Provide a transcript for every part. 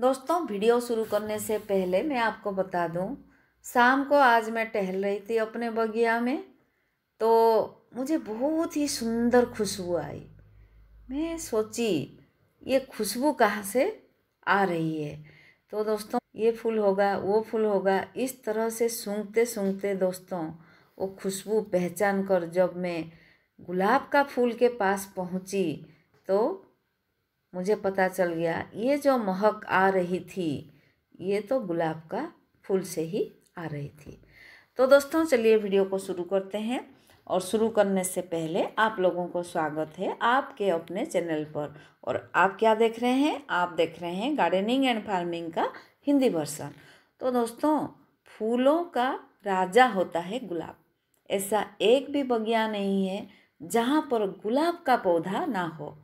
दोस्तों वीडियो शुरू करने से पहले मैं आपको बता दूं शाम को आज मैं टहल रही थी अपने बगिया में तो मुझे बहुत ही सुंदर खुशबू आई मैं सोची ये खुशबू कहाँ से आ रही है तो दोस्तों ये फूल होगा वो फूल होगा इस तरह से सूंघते सूंघते दोस्तों वो खुशबू पहचान कर जब मैं गुलाब का फूल के पास पहुँची तो मुझे पता चल गया ये जो महक आ रही थी ये तो गुलाब का फूल से ही आ रही थी तो दोस्तों चलिए वीडियो को शुरू करते हैं और शुरू करने से पहले आप लोगों को स्वागत है आपके अपने चैनल पर और आप क्या देख रहे हैं आप देख रहे हैं गार्डनिंग एंड फार्मिंग का हिंदी वर्सन तो दोस्तों फूलों का राजा होता है गुलाब ऐसा एक भी बगिया नहीं है जहाँ पर गुलाब का पौधा ना हो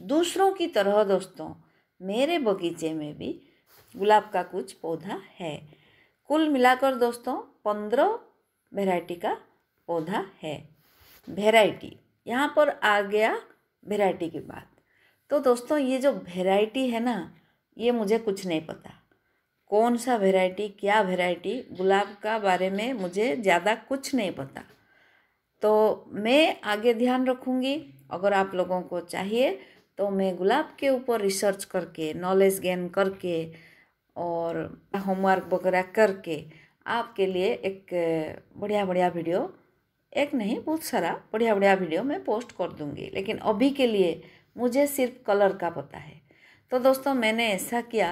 दूसरों की तरह दोस्तों मेरे बगीचे में भी गुलाब का कुछ पौधा है कुल मिलाकर दोस्तों पंद्रह वेराइटी का पौधा है वेराइटी यहाँ पर आ गया वेराइटी की बात तो दोस्तों ये जो वेराइटी है ना ये मुझे कुछ नहीं पता कौन सा वेराइटी क्या वेराइटी गुलाब का बारे में मुझे ज़्यादा कुछ नहीं पता तो मैं आगे ध्यान रखूँगी अगर आप लोगों को चाहिए तो मैं गुलाब के ऊपर रिसर्च करके नॉलेज गेन करके और होमवर्क वगैरह करके आपके लिए एक बढ़िया बढ़िया वीडियो एक नहीं बहुत सारा बढ़िया बढ़िया वीडियो मैं पोस्ट कर दूँगी लेकिन अभी के लिए मुझे सिर्फ कलर का पता है तो दोस्तों मैंने ऐसा किया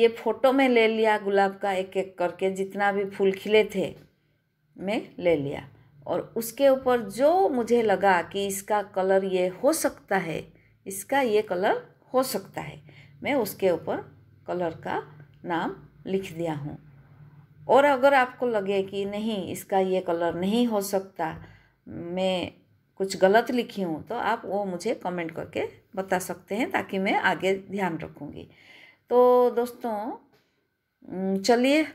ये फ़ोटो में ले लिया गुलाब का एक एक करके जितना भी फूल खिले थे मैं ले लिया और उसके ऊपर जो मुझे लगा कि इसका कलर ये हो सकता है इसका ये कलर हो सकता है मैं उसके ऊपर कलर का नाम लिख दिया हूँ और अगर आपको लगे कि नहीं इसका ये कलर नहीं हो सकता मैं कुछ गलत लिखी हूँ तो आप वो मुझे कमेंट करके बता सकते हैं ताकि मैं आगे ध्यान रखूँगी तो दोस्तों चलिए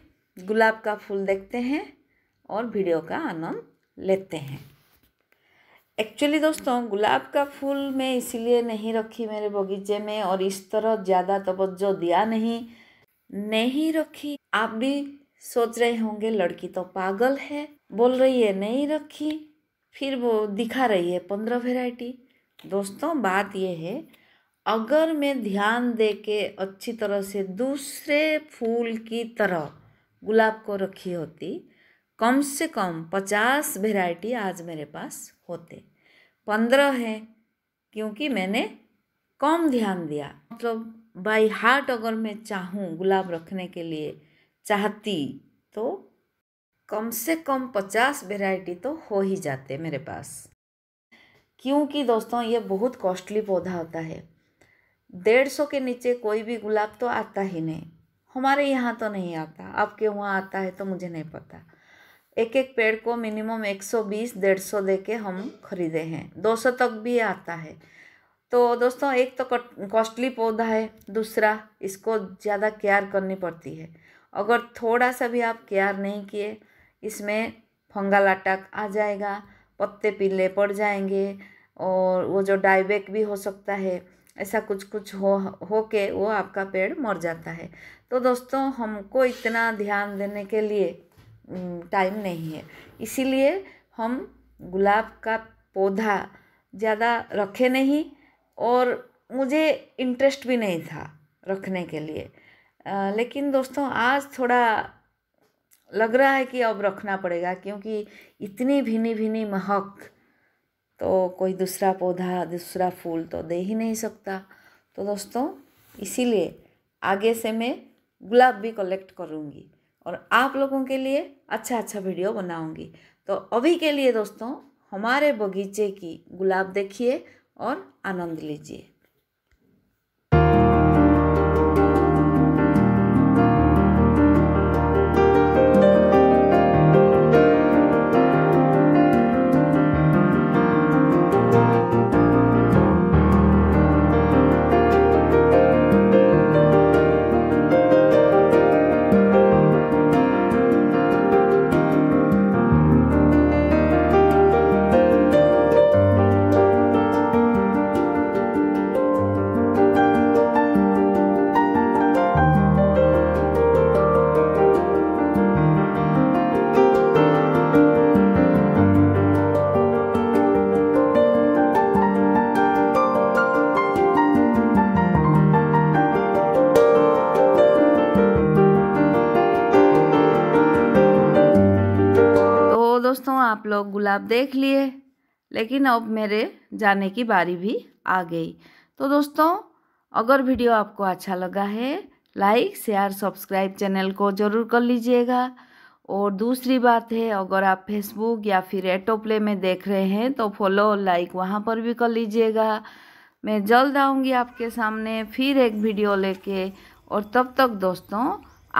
गुलाब का फूल देखते हैं और वीडियो का आनंद लेते हैं एक्चुअली दोस्तों गुलाब का फूल मैं इसीलिए नहीं रखी मेरे बगीचे में और इस तरह ज़्यादा तवज्जो दिया नहीं नहीं रखी आप भी सोच रहे होंगे लड़की तो पागल है बोल रही है नहीं रखी फिर वो दिखा रही है पंद्रह वेराइटी दोस्तों बात यह है अगर मैं ध्यान दे के अच्छी तरह से दूसरे फूल की तरह गुलाब को रखी होती कम से कम पचास वेराइटी आज मेरे पास होते पंद्रह हैं क्योंकि मैंने कम ध्यान दिया मतलब बाई हार्ट अगर मैं चाहूँ गुलाब रखने के लिए चाहती तो कम से कम पचास वेराइटी तो हो ही जाते मेरे पास क्योंकि दोस्तों ये बहुत कॉस्टली पौधा होता है डेढ़ सौ के नीचे कोई भी गुलाब तो आता ही नहीं हमारे यहाँ तो नहीं आता आपके वहाँ आता है तो मुझे नहीं पता एक एक पेड़ को मिनिमम 120 150 दे के हम खरीदे हैं 200 तक भी आता है तो दोस्तों एक तो कॉस्टली पौधा है दूसरा इसको ज़्यादा केयर करनी पड़ती है अगर थोड़ा सा भी आप केयर नहीं किए इसमें फंगल अटैक आ जाएगा पत्ते पीले पड़ जाएंगे और वो जो डायबेक भी हो सकता है ऐसा कुछ कुछ हो हो के वो आपका पेड़ मर जाता है तो दोस्तों हमको इतना ध्यान देने के लिए टाइम नहीं है इसीलिए हम गुलाब का पौधा ज़्यादा रखे नहीं और मुझे इंटरेस्ट भी नहीं था रखने के लिए आ, लेकिन दोस्तों आज थोड़ा लग रहा है कि अब रखना पड़ेगा क्योंकि इतनी भिनी भिनी महक तो कोई दूसरा पौधा दूसरा फूल तो दे ही नहीं सकता तो दोस्तों इसीलिए आगे से मैं गुलाब भी कलेक्ट करूँगी और आप लोगों के लिए अच्छा अच्छा वीडियो बनाऊंगी तो अभी के लिए दोस्तों हमारे बगीचे की गुलाब देखिए और आनंद लीजिए दोस्तों आप लोग गुलाब देख लिए लेकिन अब मेरे जाने की बारी भी आ गई तो दोस्तों अगर वीडियो आपको अच्छा लगा है लाइक शेयर सब्सक्राइब चैनल को ज़रूर कर लीजिएगा और दूसरी बात है अगर आप फेसबुक या फिर एटो प्ले में देख रहे हैं तो फॉलो और लाइक वहाँ पर भी कर लीजिएगा मैं जल्द आऊँगी आपके सामने फिर एक वीडियो लेके और तब तक दोस्तों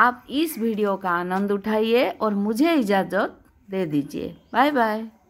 आप इस वीडियो का आनंद उठाइए और मुझे इजाज़त दे दीजिए बाय बाय